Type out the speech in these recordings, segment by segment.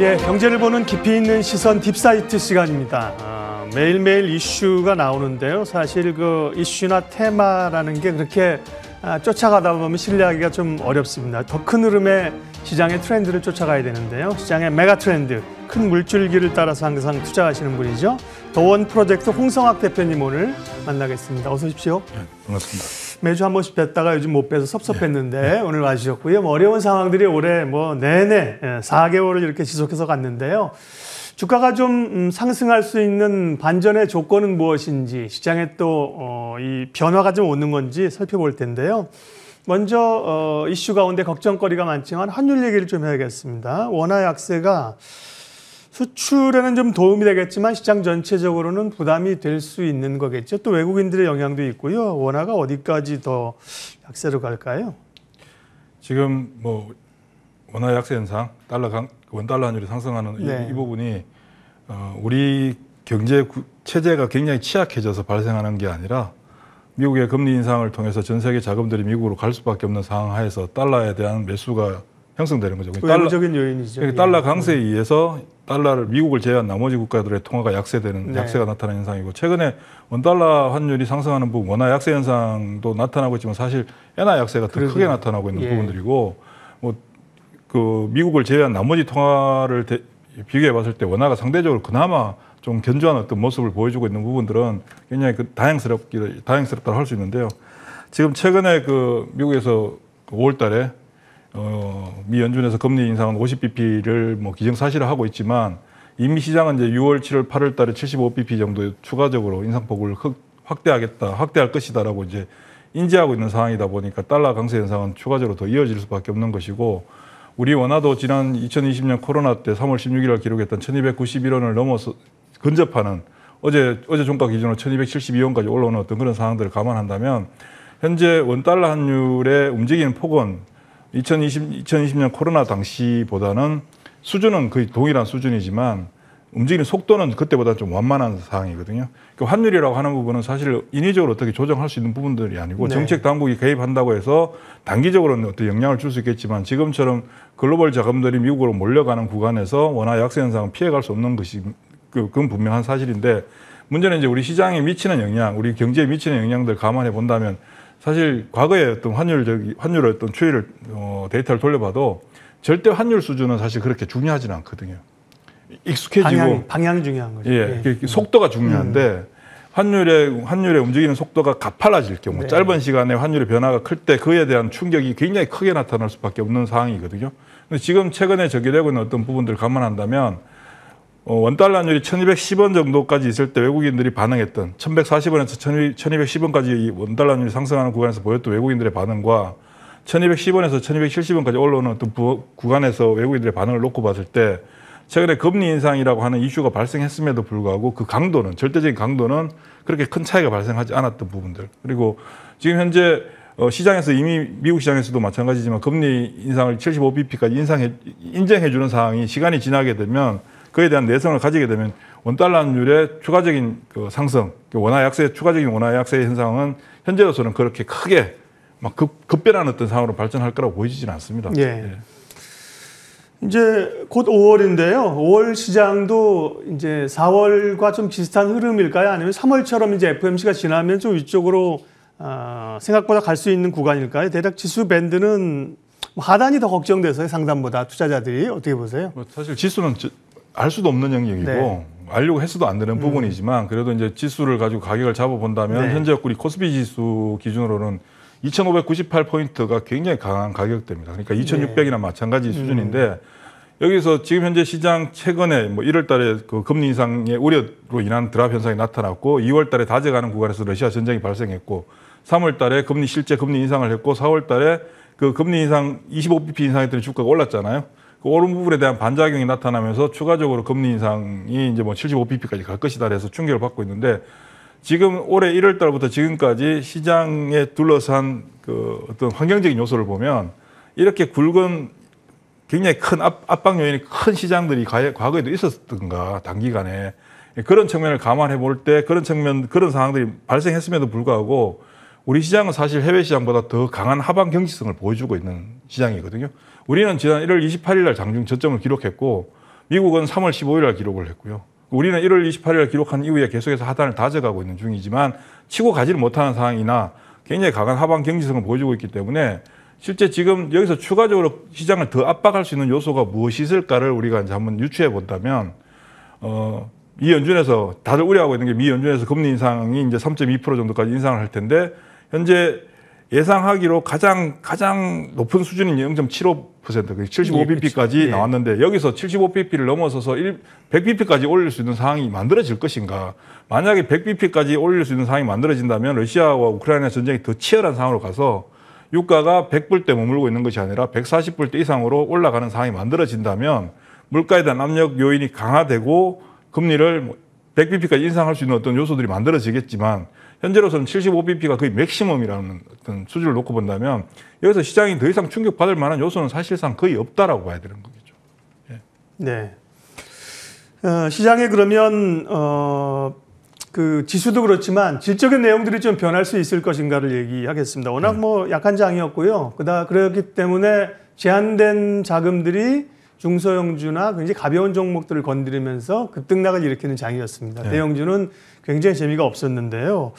예, 경제를 보는 깊이 있는 시선 딥사이트 시간입니다. 아, 매일매일 이슈가 나오는데요. 사실 그 이슈나 테마라는 게 그렇게 아, 쫓아가다 보면 신뢰하기가 좀 어렵습니다. 더 큰 흐름의 시장의 트렌드를 쫓아가야 되는데요. 시장의 메가 트렌드, 큰 물줄기를 따라서 항상 투자하시는 분이죠. 더원 프로젝트 홍성학 대표님 오늘 만나겠습니다. 어서 오십시오. 네, 반갑습니다. 매주 한 번씩 뵀다가 요즘 못 뵈서 섭섭했는데 네. 오늘 와주셨고요. 뭐 어려운 상황들이 올해 뭐 내내 4개월을 예, 이렇게 지속해서 갔는데요. 주가가 좀 음, 상승할 수 있는 반전의 조건은 무엇인지 시장에 또 어, 이 변화가 좀 오는 건지 살펴볼 텐데요. 먼저 어, 이슈 가운데 걱정거리가 많지만 환율 얘기를 좀 해야겠습니다. 원화 약세가 수출에는 좀 도움이 되겠지만 시장 전체적으로는 부담이 될 수 있는 거겠죠. 또 외국인들의 영향도 있고요. 원화가 어디까지 더 약세로 갈까요? 지금 뭐 원화 약세 현상, 달러 강, 원 달러 환율이 상승하는 네. 이, 이, 부분이 어, 우리 경제 구, 체제가 굉장히 취약해져서 발생하는 게 아니라 미국의 금리 인상을 통해서 전 세계 자금들이 미국으로 갈 수밖에 없는 상황 하에서 달러에 대한 매수가 형성되는 거죠. 외부적인 그러니까 달러, 요인이죠. 그러니까 달러 예. 강세에 네. 의해서 달러를 미국을 제외한 나머지 국가들의 통화가 약세되는 네. 약세가 나타나는 현상이고 최근에 원달러 환율이 상승하는 부분 원화 약세 현상도 나타나고 있지만 사실 엔화 약세가 더 크게 나타나고 있는 예. 부분들이고 뭐 그 미국을 제외한 나머지 통화를 대, 비교해 봤을 때 원화가 상대적으로 그나마 좀 견조한 어떤 모습을 보여주고 있는 부분들은 굉장히 그 다행스럽기 다행스럽다 할수 있는데요. 지금 최근에 그 미국에서 5월달에 그 어, 미 연준에서 금리 인상은 50bp를 뭐 기정사실화하고 있지만 이미 시장은 이제 6월, 7월, 8월 달에 75bp 정도 추가적으로 인상폭을 확대하겠다, 확대할 것이다라고 이제 인지하고 있는 상황이다 보니까 달러 강세 현상은 추가적으로 더 이어질 수밖에 없는 것이고 우리 원화도 지난 2020년 코로나 때 3월 16일날 기록했던 1,291원을 넘어서 근접하는 어제 어제 종가 기준으로 1,272원까지 올라오는 어떤 그런 상황들을 감안한다면 현재 원달러 환율의 움직이는 폭은 2020, 2020년 코로나 당시보다는 수준은 거의 동일한 수준이지만 움직이는 속도는 그때보다 좀 완만한 상황이거든요. 그 환율이라고 하는 부분은 사실 인위적으로 어떻게 조정할 수 있는 부분들이 아니고 네. 정책 당국이 개입한다고 해서 단기적으로는 어떤 영향을 줄 수 있겠지만 지금처럼 글로벌 자금들이 미국으로 몰려가는 구간에서 워낙 약세 현상은 피해갈 수 없는 것이 그, 그건 분명한 사실인데 문제는 이제 우리 시장에 미치는 영향, 우리 경제에 미치는 영향들 감안해 본다면 사실 과거에 어떤 환율적 환율의 어떤 추이를 어, 데이터를 돌려봐도 절대 환율 수준은 사실 그렇게 중요하지는 않거든요. 익숙해지고 방향, 이 중요한 거죠. 예, 예. 속도가 중요한데 음. 환율의 환율의 움직이는 속도가 가팔라질 경우 네. 짧은 시간에 환율의 변화가 클 때 그에 대한 충격이 굉장히 크게 나타날 수밖에 없는 상황이거든요. 근데 지금 최근에 저기 되고 있는 어떤 부분들을 감안한다면 어, 원달러율이 1210원 정도까지 있을 때 외국인들이 반응했던 1140원에서 1210원까지 원달러율이 상승하는 구간에서 보였던 외국인들의 반응과 1210원에서 1270원까지 올라오는 또 구간에서 외국인들의 반응을 놓고 봤을 때 최근에 금리 인상이라고 하는 이슈가 발생했음에도 불구하고 그 강도는 절대적인 강도는 그렇게 큰 차이가 발생하지 않았던 부분들 그리고 지금 현재 어, 시장에서 이미 미국 시장에서도 마찬가지지만 금리 인상을 75bp까지 인상해 인정해 주는 상황이 시간이 지나게 되면 그에 대한 내성을 가지게 되면 원달러율의 추가적인 그 상승, 그 원화 약세, 추가적인 원화 약세 현상은 현재로서는 그렇게 크게 막 급, 급변한 어떤 상황으로 발전할 거라고 보이지는 않습니다. 예. 예. 이제 곧 5월인데요. 5월 시장도 이제 4월과 좀 비슷한 흐름일까요? 아니면 3월처럼 이제 FMC가 지나면 좀 위쪽으로 어, 생각보다 갈 수 있는 구간일까요? 대략 지수 밴드는 뭐 하단이 더걱정돼서 상단보다 투자자들이 어떻게 보세요? 뭐 사실 지수는 알 수도 없는 영역이고 네. 알려고 해서도 안 되는 음. 부분이지만 그래도 이제 지수를 가지고 가격을 잡아본다면 네. 현재 우리 코스피 지수 기준으로는 2,598포인트가 굉장히 강한 가격대입니다. 그러니까 2,600이나 네. 마찬가지 수준인데 음. 여기서 지금 현재 시장 최근에 뭐 1월 달에 그 금리 인상의 우려로 인한 드랍 현상이 나타났고 2월 달에 다져가는 구간에서 러시아 전쟁이 발생했고 3월 달에 금리 실제 금리 인상을 했고 4월 달에 그 금리 인상 25bp 인상했더니 주가가 올랐잖아요. 그 오른 부분에 대한 반작용이 나타나면서 추가적으로 금리 인상이 이제 뭐 75bp까지 갈 것이다 해서 충격을 받고 있는데 지금 올해 1월 달부터 지금까지 시장에 둘러싼 그 어떤 환경적인 요소를 보면 이렇게 굵은 굉장히 큰 압, 압박 요인이 큰 시장들이 과거에도 있었던가 단기간에 그런 측면을 감안해 볼 때 그런 측면 그런 상황들이 발생했음에도 불구하고 우리 시장은 사실 해외 시장보다 더 강한 하반 경직성을 보여주고 있는 시장이거든요. 우리는 지난 1월 28일 날 장중 저점을 기록했고 미국은 3월 15일 날 기록을 했고요. 우리는 1월 28일 날 기록한 이후에 계속해서 하단을 다져가고 있는 중이지만 치고 가지를 못하는 상황이나 굉장히 강한 하방 경직성을 보여주고 있기 때문에 실제 지금 여기서 추가적으로 시장을 더 압박할 수 있는 요소가 무엇이 있을까를 우리가 이제 한번 유추해 본다면 어, 이 연준에서 다들 우려하고 있는 게 미 연준에서 금리 인상이 이제 3.2% 정도까지 인상을 할 텐데 현재 예상하기로 가장 가장 높은 수준인 0.75% 75bp까지 예. 예, 나왔는데 여기서 75bp를 넘어서서 100bp까지 올릴 수 있는 상황이 만들어질 것인가? 만약에 100bp까지 올릴 수 있는 상황이 만들어진다면 러시아와 우크라이나 전쟁이 더 치열한 상황으로 가서 유가가 100불대 머물고 있는 것이 아니라 140불대 이상으로 올라가는 상황이 만들어진다면 물가에 대한 압력 요인이 강화되고 금리를 100bp까지 뭐 인상할 수 있는 어떤 요소들이 만들어지겠지만 현재로서는 75bp가 거의 맥시멈이라는 어떤 수준을 놓고 본다면 여기서 시장이 더 이상 충격받을 만한 요소는 사실상 거의 없다라고 봐야 되는 거겠죠. 예. 네. 어, 시장에 그러면 어, 그 지수도 그렇지만 질적인 내용들이 좀 변할 수 있을 것인가를 얘기하겠습니다. 워낙 네. 뭐 약한 장이었고요. 그다 그렇기 때문에 제한된 자금들이 중소형주나 굉장히 가벼운 종목들을 건드리면서 급등락을 일으키는 장이었습니다. 네. 대형주는 굉장히 재미가 없었는데요.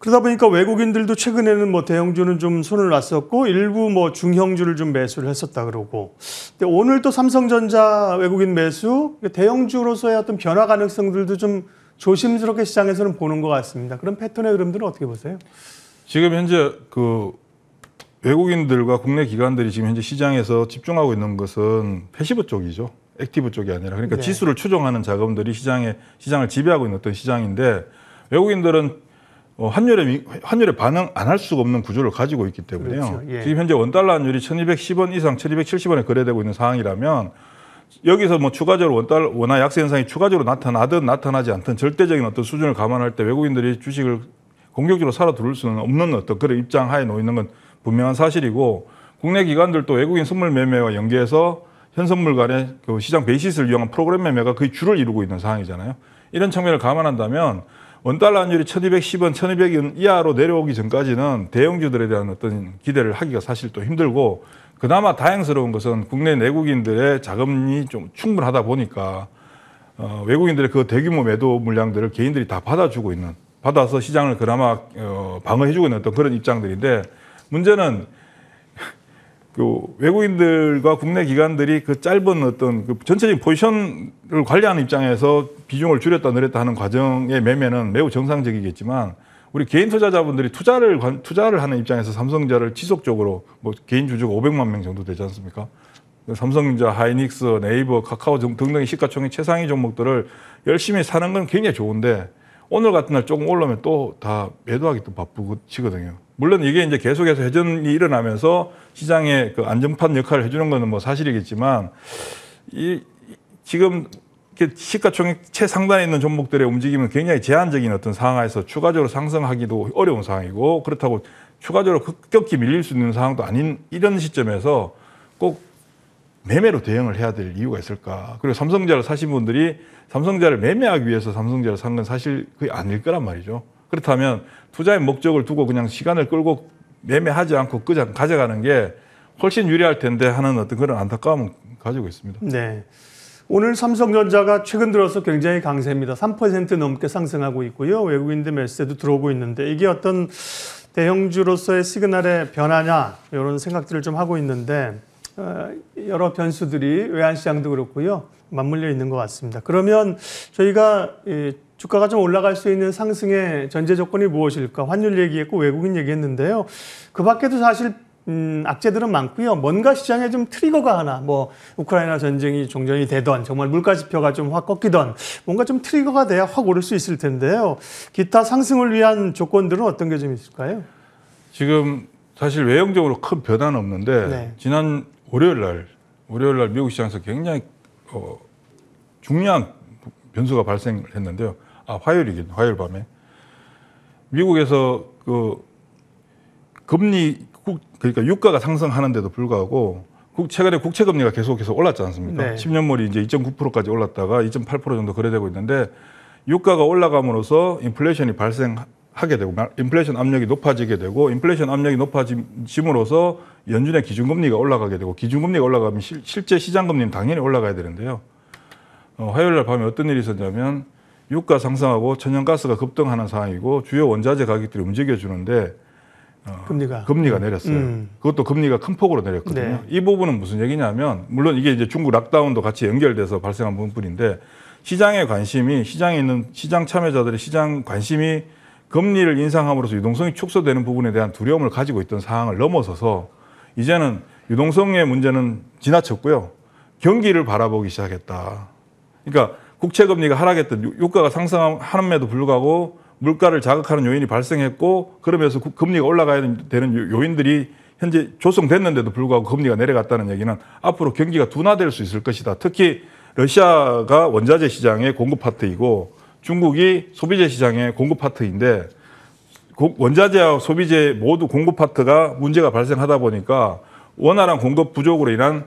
그러다 보니까 외국인들도 최근에는 뭐 대형주는 좀 손을 놨었고 일부 뭐 중형주를 좀 매수를 했었다 그러고 근데 오늘 또 삼성전자 외국인 매수 대형주로서의 어떤 변화 가능성들도 좀 조심스럽게 시장에서는 보는 것 같습니다. 그런 패턴의 흐름들은 어떻게 보세요? 지금 현재 그 외국인들과 국내 기관들이 지금 현재 시장에서 집중하고 있는 것은 패시브 쪽이죠. 액티브 쪽이 아니라 그러니까 네. 지수를 추종하는 자금들이 시장에 시장을 지배하고 있는 어떤 시장인데 외국인들은 어, 환율에 환율에 반응 안 할 수가 없는 구조를 가지고 있기 때문에요. 그렇죠. 예. 지금 현재 원달러 환율이 1,210원 이상 1,270원에 거래되고 있는 상황이라면 여기서 뭐 추가적으로 원달 원화 약세 현상이 추가적으로 나타나든 나타나지 않든 절대적인 어떤 수준을 감안할 때 외국인들이 주식을 공격적으로 사아 들을 수는 없는 어떤 그런 입장 하에 놓이는 건 분명한 사실이고 국내 기관들도 외국인 선물 매매와 연계해서 현선물 간의 그 시장 베이시스를 이용한 프로그램 매매가 거의 주를 이루고 있는 상황이잖아요. 이런 측면을 감안한다면 원달러 환율이 1210원, 1200원 이하로 내려오기 전까지는 대형주들에 대한 어떤 기대를 하기가 사실 또 힘들고 그나마 다행스러운 것은 국내 내국인들의 자금이 좀 충분하다 보니까 어, 외국인들의 그 대규모 매도 물량들을 개인들이 다 받아주고 있는 받아서 시장을 그나마 어, 방어해주고 있는 어떤 그런 입장들인데 문제는 그 외국인들과 국내 기관들이 그 짧은 어떤 그 전체적인 포지션을 관리하는 입장에서 비중을 줄였다 늘렸다 하는 과정의 매매는 매우 정상적이겠지만 우리 개인 투자자분들이 투자를 투자를 하는 입장에서 삼성자를 지속적으로 뭐 개인 주주가 500만 명 정도 되지 않습니까? 삼성전자, 하이닉스, 네이버, 카카오 등등의 시가총액 최상위 종목들을 열심히 사는 건 굉장히 좋은데 오늘 같은 날 조금 올라오면 또 다 매도하기 또 바쁘시거든요. 물론 이게 이제 계속해서 회전이 일어나면서 시장의 그 안정판 역할을 해주는 거는 뭐 사실이겠지만 이 지금 시가총액 최상단에 있는 종목들의 움직임은 굉장히 제한적인 어떤 상황에서 추가적으로 상승하기도 어려운 상황이고 그렇다고 추가적으로 급격히 밀릴 수 있는 상황도 아닌 이런 시점에서 꼭 매매로 대응을 해야 될 이유가 있을까? 그리고 삼성자를 사신 분들이 삼성자를 매매하기 위해서 삼성자를 산 건 사실 그게 아닐 거란 말이죠. 그렇다면 투자의 목적을 두고 그냥 시간을 끌고 매매하지 않고 끄자 가져가는 게 훨씬 유리할 텐데 하는 어떤 그런 안타까움을 가지고 있습니다. 네. 오늘 삼성전자가 최근 들어서 굉장히 강세입니다. 3% 넘게 상승하고 있고요. 외국인들 메수지도 들어오고 있는데 이게 어떤 대형주로서의 시그널의 변화냐 이런 생각들을 좀 하고 있는데 어, 여러 변수들이 외환시장도 그렇고요. 맞물려 있는 것 같습니다. 그러면 저희가 주가가 좀 올라갈 수 있는 상승의 전제 조건이 무엇일까? 환율 얘기했고 외국인 얘기했는데요. 그 밖에도 사실 음, 악재들은 많고요. 뭔가 시장에 좀 트리거가 하나, 뭐 우크라이나 전쟁이 종전이 되던, 정말 물가 지표가 좀 확 꺾이던, 뭔가 좀 트리거가 돼야 확 오를 수 있을 텐데요. 기타 상승을 위한 조건들은 어떤 게 좀 있을까요? 지금 사실 외형적으로 큰 변화는 없는데 네. 지난 월요일 날 월요일 날 미국 시장에서 굉장히 어, 중요한 변수가 발생했는데요. 아 화요일이긴 화요일 밤에 미국에서 그 금리 그러니까 유가가 상승하는데도 불구하고 최근에 국채 금리가 계속해서 올랐지 않습니까? 네. 10년물이 이제 2.9%까지 올랐다가 2.8% 정도 거래되고 있는데 유가가 올라감으로써 인플레이션이 발생 하게 되고 인플레이션 압력이 높아지게 되고 인플레이션 압력이 높아짐으로써 연준의 기준금리가 올라가게 되고 기준금리가 올라가면 실, 실제 시장금리는 당연히 올라가야 되는데요. 어, 화요일 날 밤에 어떤 일이 있었냐면 유가 상승하고 천연가스가 급등하는 상황이고 주요 원자재 가격들이 움직여주는데 어, 금리가 금리가 내렸어요. 음. 그것도 금리가 큰 폭으로 내렸거든요. 네. 이 부분은 무슨 얘기냐면 물론 이게 이제 중국 락다운도 같이 연결돼서 발생한 부분뿐인데 시장의 관심이 시장에 있는 시장 참여자들의 시장 관심이 금리를 인상함으로써 유동성이 축소되는 부분에 대한 두려움을 가지고 있던 상황을 넘어서서 이제는 유동성의 문제는 지나쳤고요. 경기를 바라보기 시작했다. 그러니까 국채 금리가 하락했던 유가가 상승함에도 불구하고 물가를 자극하는 요인이 발생했고 그러면서 금리가 올라가야 되는 요인들이 현재 조성됐는데도 불구하고 금리가 내려갔다는 얘기는 앞으로 경기가 둔화될 수 있을 것이다. 특히 러시아가 원자재 시장의 공급 파트이고 중국이 소비재 시장의 공급 파트인데 원자재와 소비재 모두 공급 파트가 문제가 발생하다 보니까 원활한 공급 부족으로 인한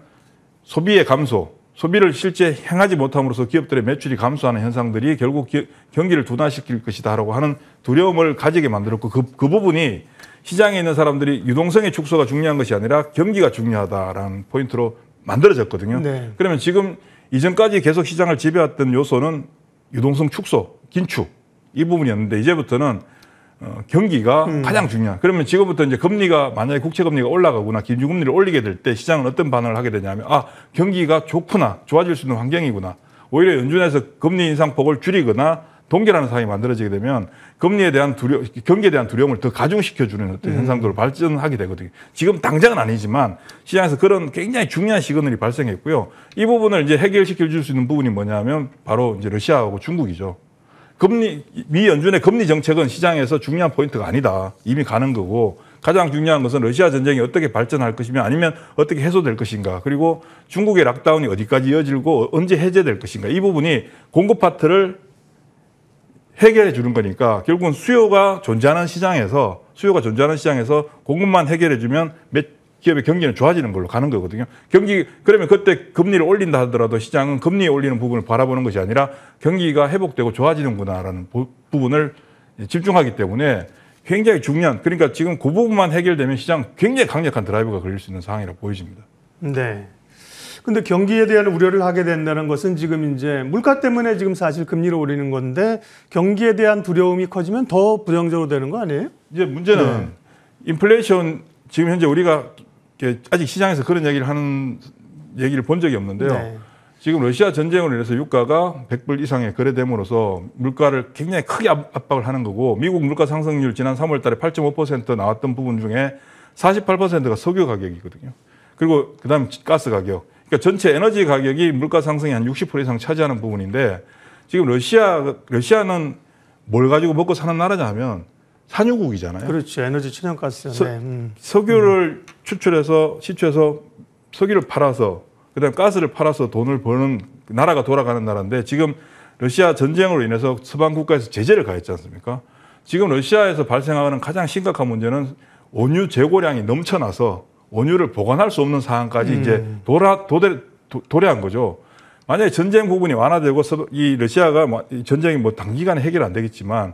소비의 감소, 소비를 실제 행하지 못함으로써 기업들의 매출이 감소하는 현상들이 결국 기, 경기를 둔화시킬 것이다라고 하는 두려움을 가지게 만들었고 그, 그 부분이 시장에 있는 사람들이 유동성의 축소가 중요한 것이 아니라 경기가 중요하다라는 포인트로 만들어졌거든요. 네. 그러면 지금 이전까지 계속 시장을 지배했던 요소는 유동성 축소, 긴축 이 부분이었는데 이제부터는 어, 경기가 음. 가장 중요한. 그러면 지금부터 이제 금리가 만약에 국채 금리가 올라가거나 기준 금리를 올리게 될 때 시장은 어떤 반응을 하게 되냐면 아 경기가 좋구나 좋아질 수 있는 환경이구나. 오히려 연준에서 금리 인상폭을 줄이거나 동계라는 사회가 만들어지게 되면 금리에 대한 두려 경기에 대한 두려움을 더 가중시켜 주는 어떤 음. 현상들을 발전하게 되거든요. 지금 당장은 아니지만 시장에서 그런 굉장히 중요한 시그널이 발생했고요. 이 부분을 이제 해결시켜 줄 수 있는 부분이 뭐냐면 바로 이제 러시아하고 중국이죠. 금리 미 연준의 금리 정책은 시장에서 중요한 포인트가 아니다. 이미 가는 거고 가장 중요한 것은 러시아 전쟁이 어떻게 발전할 것이며 아니면 어떻게 해소될 것인가 그리고 중국의 락다운이 어디까지 이어질고 언제 해제될 것인가 이 부분이 공급 파트를 해결해 주는 거니까 결국은 수요가 존재하는 시장에서 수요가 존재하는 시장에서 공급만 해결해 주면 몇 기업의 경기는 좋아지는 걸로 가는 거거든요. 경기 그러면 그때 금리를 올린다 하더라도 시장은 금리 올리는 부분을 바라보는 것이 아니라 경기가 회복되고 좋아지는구나라는 부분을 집중하기 때문에 굉장히 중요한 그러니까 지금 그 부분만 해결되면 시장 굉장히 강력한 드라이브가 걸릴 수 있는 상황이라고 보여집니다. 네. 근데 경기에 대한 우려를 하게 된다는 것은 지금 이제 물가 때문에 지금 사실 금리를 올리는 건데 경기에 대한 두려움이 커지면 더 부정적으로 되는 거 아니에요? 이제 문제는 네. 인플레이션 지금 현재 우리가 아직 시장에서 그런 얘기를 하는 얘기를 본 적이 없는데요. 네. 지금 러시아 전쟁으로 인해서 유가가 100불 이상에 거래됨으로써 물가를 굉장히 크게 압박을 하는 거고 미국 물가 상승률 지난 3월 달에 8.5% 나왔던 부분 중에 48%가 석유 가격이거든요. 그리고 그다음 가스 가격. 그러니까 전체 에너지 가격이 물가 상승이한 60% 이상 차지하는 부분인데 지금 러시아 러시아는 뭘 가지고 먹고 사는 나라냐면 산유국이잖아요. 그렇죠. 에너지 천연가스. 서, 네. 음. 석유를 추출해서 시추해서 석유를 팔아서 그다음 가스를 팔아서 돈을 버는 나라가 돌아가는 나라인데 지금 러시아 전쟁으로 인해서 서방 국가에서 제재를 가했지 않습니까? 지금 러시아에서 발생하는 가장 심각한 문제는 온유 재고량이 넘쳐나서 원유를 보관할 수 없는 상황까지 음. 이제 도라, 도대, 도, 래한 거죠. 만약에 전쟁 부분이 완화되고 이 러시아가 뭐 전쟁이 뭐 단기간에 해결 안 되겠지만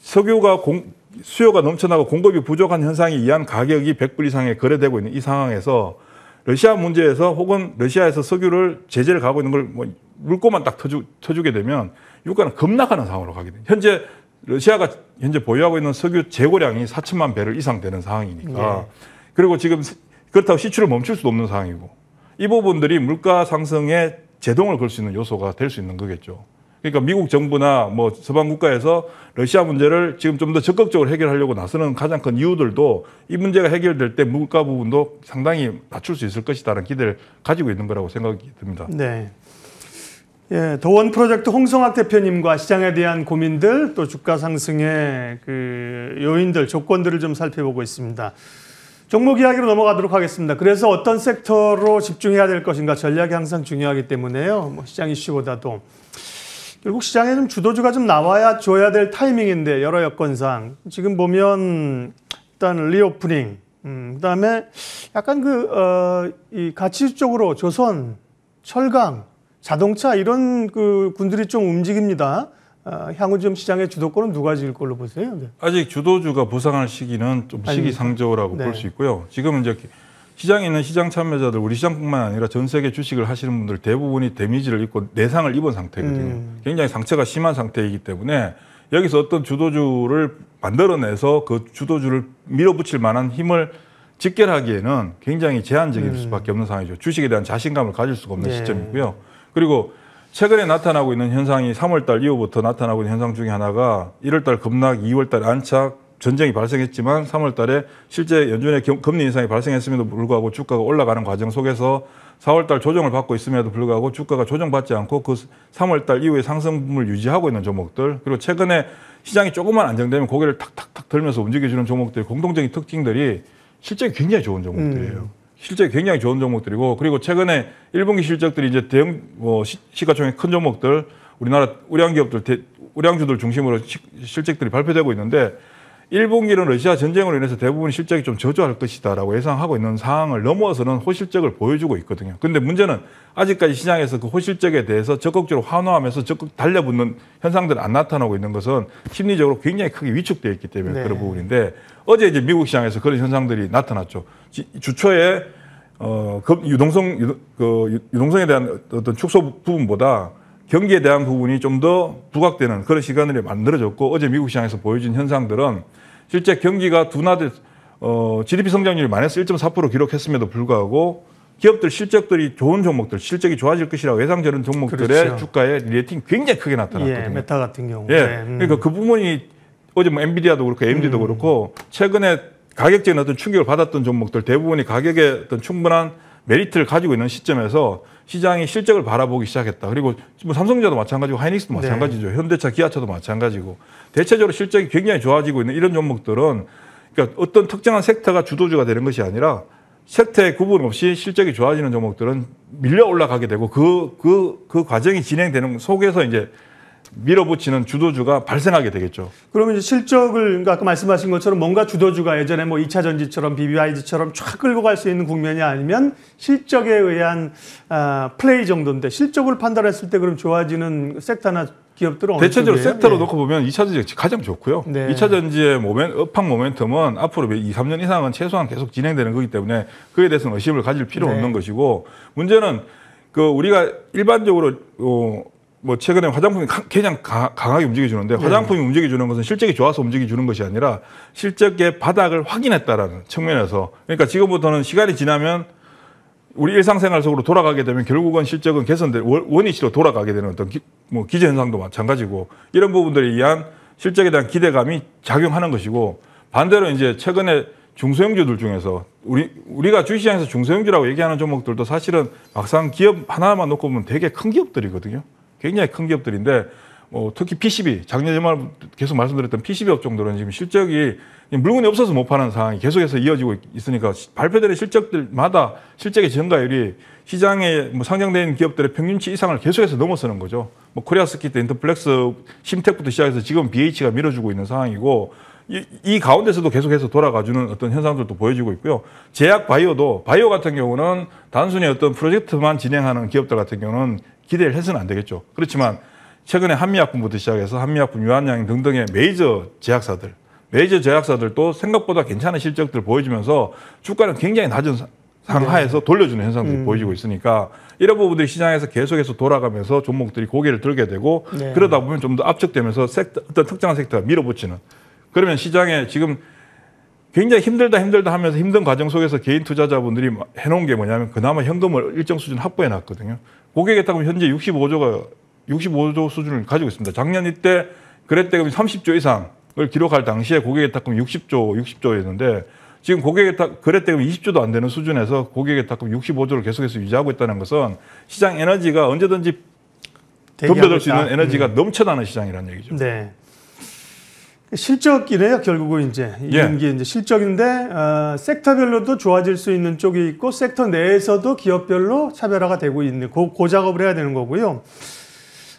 석유가 공, 수요가 넘쳐나고 공급이 부족한 현상에 의한 가격이 100불 이상에 거래되고 있는 이 상황에서 러시아 문제에서 혹은 러시아에서 석유를 제재를 가고 있는 걸 뭐 물꼬만 딱 터주, 터주게 되면 유가는 급락하는 상황으로 가게 됩니다. 현재 러시아가 현재 보유하고 있는 석유 재고량이 4천만 배를 이상 되는 상황이니까 네. 그리고 지금 그렇다고 시추를 멈출 수도 없는 상황이고 이 부분들이 물가 상승에 제동을 걸 수 있는 요소가 될 수 있는 거겠죠. 그러니까 미국 정부나 뭐 서방 국가에서 러시아 문제를 지금 좀 더 적극적으로 해결하려고 나서는 가장 큰 이유들도 이 문제가 해결될 때 물가 부분도 상당히 낮출 수 있을 것이다라는 기대를 가지고 있는 거라고 생각이 듭니다. 네. 예, 더원 프로젝트 홍성학 대표님과 시장에 대한 고민들 또 주가 상승의 그 요인들 조건들을 좀 살펴보고 있습니다. 종목 이야기로 넘어가도록 하겠습니다. 그래서 어떤 섹터로 집중해야 될 것인가 전략이 항상 중요하기 때문에요. 뭐 시장 이슈보다도 결국 시장에 좀 주도주가 좀 나와야 줘야 될 타이밍인데 여러 여건상 지금 보면 일단 리오프닝 음, 그다음에 약간 그 어, 이 가치 쪽으로 조선, 철강, 자동차 이런 그 군들이 좀 움직입니다. 아, 향후 좀 시장의 주도권은 누가 질 걸로 보세요? 네. 아직 주도주가 부상할 시기는 좀 시기상조라고 네. 볼수 있고요. 지금 이제 시장에 있는 시장 참여자들 우리 시장뿐만 아니라 전 세계 주식을 하시는 분들 대부분이 데미지를 입고 내상을 입은 상태거든요. 음. 굉장히 상처가 심한 상태이기 때문에 여기서 어떤 주도주를 만들어내서 그 주도주를 밀어붙일 만한 힘을 집결하기에는 굉장히 제한적일 음. 수밖에 없는 상황이죠. 주식에 대한 자신감을 가질 수가 없는 네. 시점이고요. 그리고 최근에 나타나고 있는 현상이 3월달 이후부터 나타나고 있는 현상 중에 하나가 1월달 급락, 2월달 안착, 전쟁이 발생했지만 3월달에 실제 연준의 금리 인상이 발생했음에도 불구하고 주가가 올라가는 과정 속에서 4월달 조정을 받고 있음에도 불구하고 주가가 조정받지 않고 그 3월달 이후에 상승분을 유지하고 있는 종목들 그리고 최근에 시장이 조금만 안정되면 고개를 탁탁탁 들면서 움직여주는 종목들 공동적인 특징들이 실제 굉장히 좋은 종목들이에요. 음. 실적이 굉장히 좋은 종목들이고 그리고 최근에 1분기 실적들이 이제 대형 뭐 시, 가총액큰 종목들 우리나라 우량 기업들 대, 우량주들 중심으로 시, 실적들이 발표되고 있는데 1분기는 러시아 전쟁으로 인해서 대부분 실적이 좀 저조할 것이다라고 예상하고 있는 상황을 넘어서는 호실적을 보여주고 있거든요. 근데 문제는 아직까지 시장에서 그 호실적에 대해서 적극적으로 환호하면서 적극 달려붙는 현상들안 나타나고 있는 것은 심리적으로 굉장히 크게 위축되어 있기 때문에 네. 그런 부분인데 어제 이제 미국 시장에서 그런 현상들이 나타났죠. 주초에 어, 유동성, 유동, 그 유동성에 대한 어떤 축소 부분보다 경기에 대한 부분이 좀 더 부각되는 그런 시간을 만들어졌고 어제 미국 시장에서 보여준 현상들은 실제 경기가 둔화된 어, GDP 성장률이 마이너스 1.4% 기록했음에도 불구하고 기업들 실적들이 좋은 종목들 실적이 좋아질 것이라고 예상되는 종목들의 그렇죠. 주가의 리에팅 굉장히 크게 나타났거든요. 예, 메타 같은 경우에. 예, 음. 그러니까 그 부분이 어제 뭐 엔비디아도 그렇고 AMD도 음. 그렇고 최근에 가격적인 어떤 충격을 받았던 종목들 대부분이 가격에 어떤 충분한 메리트를 가지고 있는 시점에서 시장이 실적을 바라보기 시작했다. 그리고 뭐 삼성전도 자 마찬가지고 하이닉스도 네. 마찬가지죠. 네. 현대차, 기아차도 마찬가지고 대체적으로 실적이 굉장히 좋아지고 있는 이런 종목들은 그러니까 어떤 특정한 섹터가 주도주가 되는 것이 아니라 섹터의 구분 없이 실적이 좋아지는 종목들은 밀려 올라가게 되고 그, 그, 그 과정이 진행되는 속에서 이제 밀어붙이는 주도주가 발생하게 되겠죠. 그러면 이제 실적을 그러니까 아까 말씀하신 것처럼 뭔가 주도주가 예전에 뭐 2차 전지처럼 BBIG처럼 쫙 끌고 갈 수 있는 국면이 아니면 실적에 의한 아, 플레이 정도인데 실적을 판단했을 때 그럼 좋아지는 섹터나 기업들은 대체적으로 섹터로 예. 놓고 보면 2차 전지 가장 좋고요. 네. 2차 전지의 모멘, 업황 모멘텀은 앞으로 2, 3년 이상은 최소한 계속 진행되는 거기 때문에 그에 대해서는 의심을 가질 필요 네. 없는 것이고 문제는 그 우리가 일반적으로 어, 뭐 최근에 화장품이 그냥 강하게 움직여주는데 네. 화장품이 네. 움직여주는 것은 실적이 좋아서 움직여주는 것이 아니라 실적의 바닥을 확인했다라는 측면에서 그러니까 지금부터는 시간이 지나면 우리 일상생활 속으로 돌아가게 되면 결국은 실적은 개선될 원위치로 돌아가게 되는 어떤 기, 뭐 기재 현상도 마찬가지고 이런 부분들에 의한 실적에 대한 기대감이 작용하는 것이고 반대로 이제 최근에 중소형주들 중에서 우리 우리가 주시장에서 식 중소형주라고 얘기하는 종목들도 사실은 막상 기업 하나만 놓고 보면 되게 큰 기업들이거든요. 굉장히 큰 기업들인데 어, 특히 PCB, 작년 에말 계속 말씀드렸던 PCB 업종들은 지금 실적이 물건이 없어서 못 파는 상황이 계속해서 이어지고 있으니까 발표되는 실적들마다 실적의 증가율이 시장에 뭐 상장된 기업들의 평균치 이상을 계속해서 넘어서는 거죠. 뭐 코리아스키 트 인터플렉스, 심텍부터 시작해서 지금 BH가 밀어주고 있는 상황이고 이, 이 가운데서도 계속해서 돌아가주는 어떤 현상들도 보여지고 있고요. 제약 바이오도 바이오 같은 경우는 단순히 어떤 프로젝트만 진행하는 기업들 같은 경우는 기대를 해서는 안 되겠죠. 그렇지만 최근에 한미약품부터 시작해서 한미약품 유한양 등등의 메이저 제약사들, 메이저 제약사들도 생각보다 괜찮은 실적들 을 보여주면서 주가는 굉장히 낮은 상하에서 네. 돌려주는 현상들이 음. 보여지고 있으니까 이런 부분들이 시장에서 계속해서 돌아가면서 종목들이 고개를 들게 되고 네. 그러다 보면 좀 더 압축되면서 섹터, 어떤 특정한 섹터가 밀어붙이는 그러면 시장에 지금 굉장히 힘들다 힘들다 하면서 힘든 과정 속에서 개인 투자자분들이 해놓은 게 뭐냐면 그나마 현금을 일정 수준 확보해 놨거든요. 고객에 따르면 현재 65조가 65조 수준을 가지고 있습니다. 작년 이때 그랬대금 이 30조 이상을 기록할 당시에 고객에 탁금 60조, 60조였는데 지금 고객에탁 그랬대금 20조도 안 되는 수준에서 고객에 탁금 65조를 계속해서 유지하고 있다는 것은 시장 에너지가 언제든지 덤벼들 수 있는 에너지가 음. 넘쳐나는 시장이라는 얘기죠. 네. 실적이래요. 결국은 이제 이게 예. 이제 실적인데 어, 섹터별로도 좋아질 수 있는 쪽이 있고 섹터 내에서도 기업별로 차별화가 되고 있는 고, 고 작업을 해야 되는 거고요.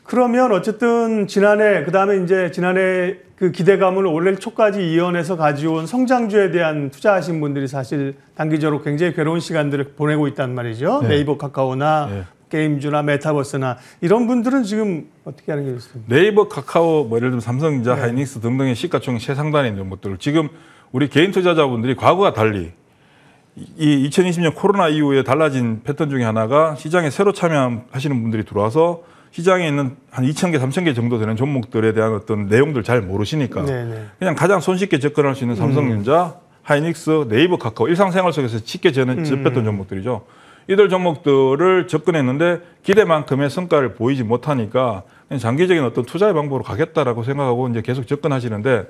그러면 어쨌든 지난해 그다음에 이제 지난해 그 기대감을 올해 초까지 이연해서 가져온 성장주에 대한 투자하신 분들이 사실 단기적으로 굉장히 괴로운 시간들을 보내고 있단 말이죠. 네. 이버 카카오나 네. 게임주나 메타버스나 이런 분들은 지금 어떻게 하는 게 좋습니까? 네이버, 카카오, 뭐 예를 들면 삼성전자, 네. 하이닉스 등등의 시가총 최상단에 있는 것들을 지금 우리 개인 투자자분들이 과거와 달리 이 2020년 코로나 이후에 달라진 패턴 중에 하나가 시장에 새로 참여하시는 분들이 들어와서 시장에 있는 한 2천 개, 3천 개 정도 되는 종목들에 대한 어떤 내용들 잘 모르시니까 네네. 네. 그냥 가장 손쉽게 접근할 수 있는 삼성전자, 음. 하이닉스, 네이버, 카카오 일상생활 속에서 쉽게 음. 접했던 음. 종목들이죠. 이들 종목들을 접근했는데 기대만큼의 성과를 보이지 못하니까 장기적인 어떤 투자의 방법으로 가겠다라고 생각하고 이제 계속 접근하시는데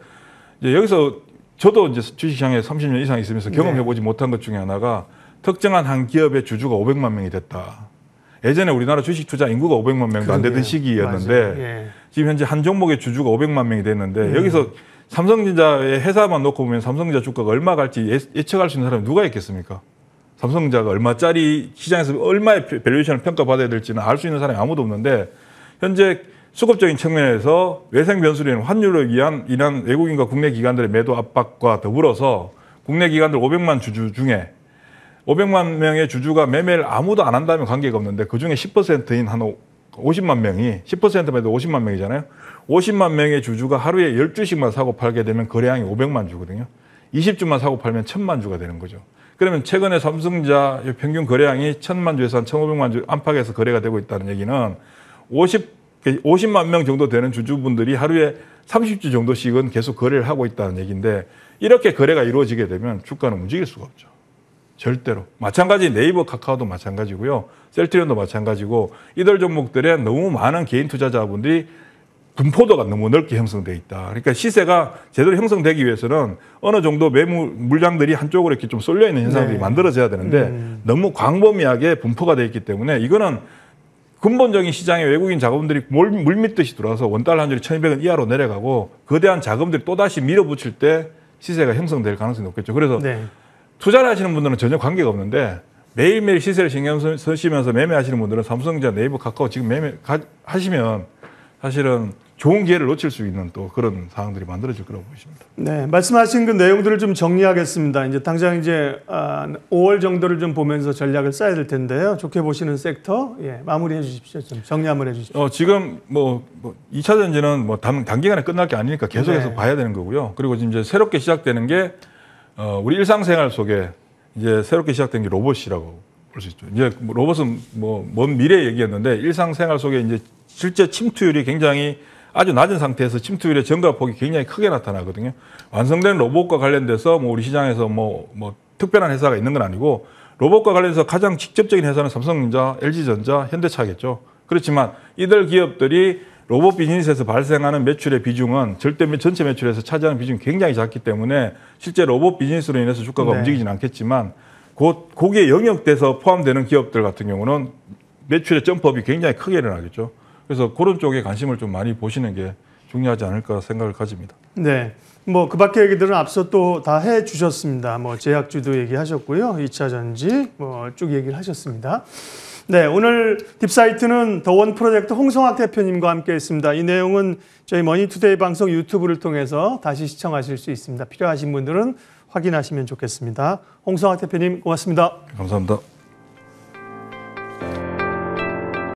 이제 여기서 저도 이제 주식시장에 30년 이상 있으면서 네. 경험해보지 네. 못한 것 중에 하나가 특정한 한 기업의 주주가 500만 명이 됐다. 예전에 우리나라 주식 투자 인구가 500만 명도 안 되던 시기였는데 예. 지금 현재 한 종목의 주주가 500만 명이 됐는데 음. 여기서 삼성전자의 회사만 놓고 보면 삼성전자 주가가 얼마 갈지 예, 예측할 수 있는 사람이 누가 있겠습니까? 삼성자가 얼마짜리 시장에서 얼마의 밸류에이션을 평가받아야 될지는 알 수 있는 사람이 아무도 없는데 현재 수급적인 측면에서 외생 변수인 로 환율로 인한, 인한 외국인과 국내 기관들의 매도 압박과 더불어서 국내 기관들 500만 주주 중에 500만 명의 주주가 매매를 아무도 안 한다면 관계가 없는데 그 중에 10%인 한 50만 명이 10%만 해도 50만 명이잖아요. 50만 명의 주주가 하루에 12주씩만 사고 팔게 되면 거래량이 500만 주거든요. 20주만 사고 팔면 1000만 주가 되는 거죠. 그러면 최근에 삼성자 평균 거래량이 천만 주에서 한 천오백만 주 안팎에서 거래가 되고 있다는 얘기는 50, 50만 그 명 정도 되는 주주분들이 하루에 3 0주 정도씩은 계속 거래를 하고 있다는 얘기인데 이렇게 거래가 이루어지게 되면 주가는 움직일 수가 없죠. 절대로. 마찬가지 네이버 카카오도 마찬가지고요. 셀트리온도 마찬가지고 이들 종목들에 너무 많은 개인 투자자분들이 분포도가 너무 넓게 형성돼 있다. 그러니까 시세가 제대로 형성되기 위해서는 어느 정도 매물 물량들이 한쪽으로 이렇게 좀 쏠려 있는 현상들이 네. 만들어져야 되는데 음. 너무 광범위하게 분포가 돼 있기 때문에 이거는 근본적인 시장에 외국인 자금들이 물밑듯이 들어와서 원달러 한 줄이 1,200원 이하로 내려가고 거대한 자금들이 또다시 밀어붙일 때 시세가 형성될 가능성이 높겠죠. 그래서 네. 투자를 하시는 분들은 전혀 관계가 없는데 매일매일 시세를 신경 쓰시면서 매매하시는 분들은 삼성전자 네이버 카카오 지금 매매 가, 하시면 사실은 좋은 기회를 놓칠 수 있는 또 그런 상황들이 만들어질 거라고 보십니다. 네, 말씀하신 그 내용들을 좀 정리하겠습니다. 이제 당장 이제 5월 아, 정도를 좀 보면서 전략을 짜야 될 텐데요. 좋게 보시는 섹터 예, 마무리해 주십시오. 좀 정리 한번 해 주십시오. 어, 지금 뭐, 뭐 2차 전지는 뭐 단, 단기간에 끝날 게 아니니까 계속해서 네. 봐야 되는 거고요. 그리고 지금 이제 새롭게 시작되는 게 어, 우리 일상생활 속에 이제 새롭게 시작된 게 로봇이라고 볼 수 있죠. 이제 뭐 로봇은 뭐 먼 미래 얘기였는데 일상생활 속에 이제 실제 침투율이 굉장히 아주 낮은 상태에서 침투율의 증가폭이 굉장히 크게 나타나거든요. 완성된 로봇과 관련돼서 뭐 우리 시장에서 뭐, 뭐 특별한 회사가 있는 건 아니고 로봇과 관련해서 가장 직접적인 회사는 삼성전자, LG전자, 현대차겠죠. 그렇지만 이들 기업들이 로봇 비즈니스에서 발생하는 매출의 비중은 절대 전체 매출에서 차지하는 비중이 굉장히 작기 때문에 실제 로봇 비즈니스로 인해서 주가가 네. 움직이진 않겠지만 곧 거기에 영역돼서 포함되는 기업들 같은 경우는 매출의 점퍼업이 굉장히 크게 일어나겠죠. 그래서 그런 쪽에 관심을 좀 많이 보시는 게 중요하지 않을까 생각을 가집니다. 네. 뭐그 밖의 얘기들은 앞서 또 다 해 주셨습니다. 뭐 제약주도 얘기하셨고요. 2차 전지 뭐 쭉 얘기를 하셨습니다. 네, 오늘 딥사이트는 더원 프로젝트 홍성학 대표님과 함께 했습니다. 이 내용은 저희 머니투데이 방송 유튜브를 통해서 다시 시청하실 수 있습니다. 필요하신 분들은 확인하시면 좋겠습니다. 홍성학 대표님 고맙습니다. 감사합니다.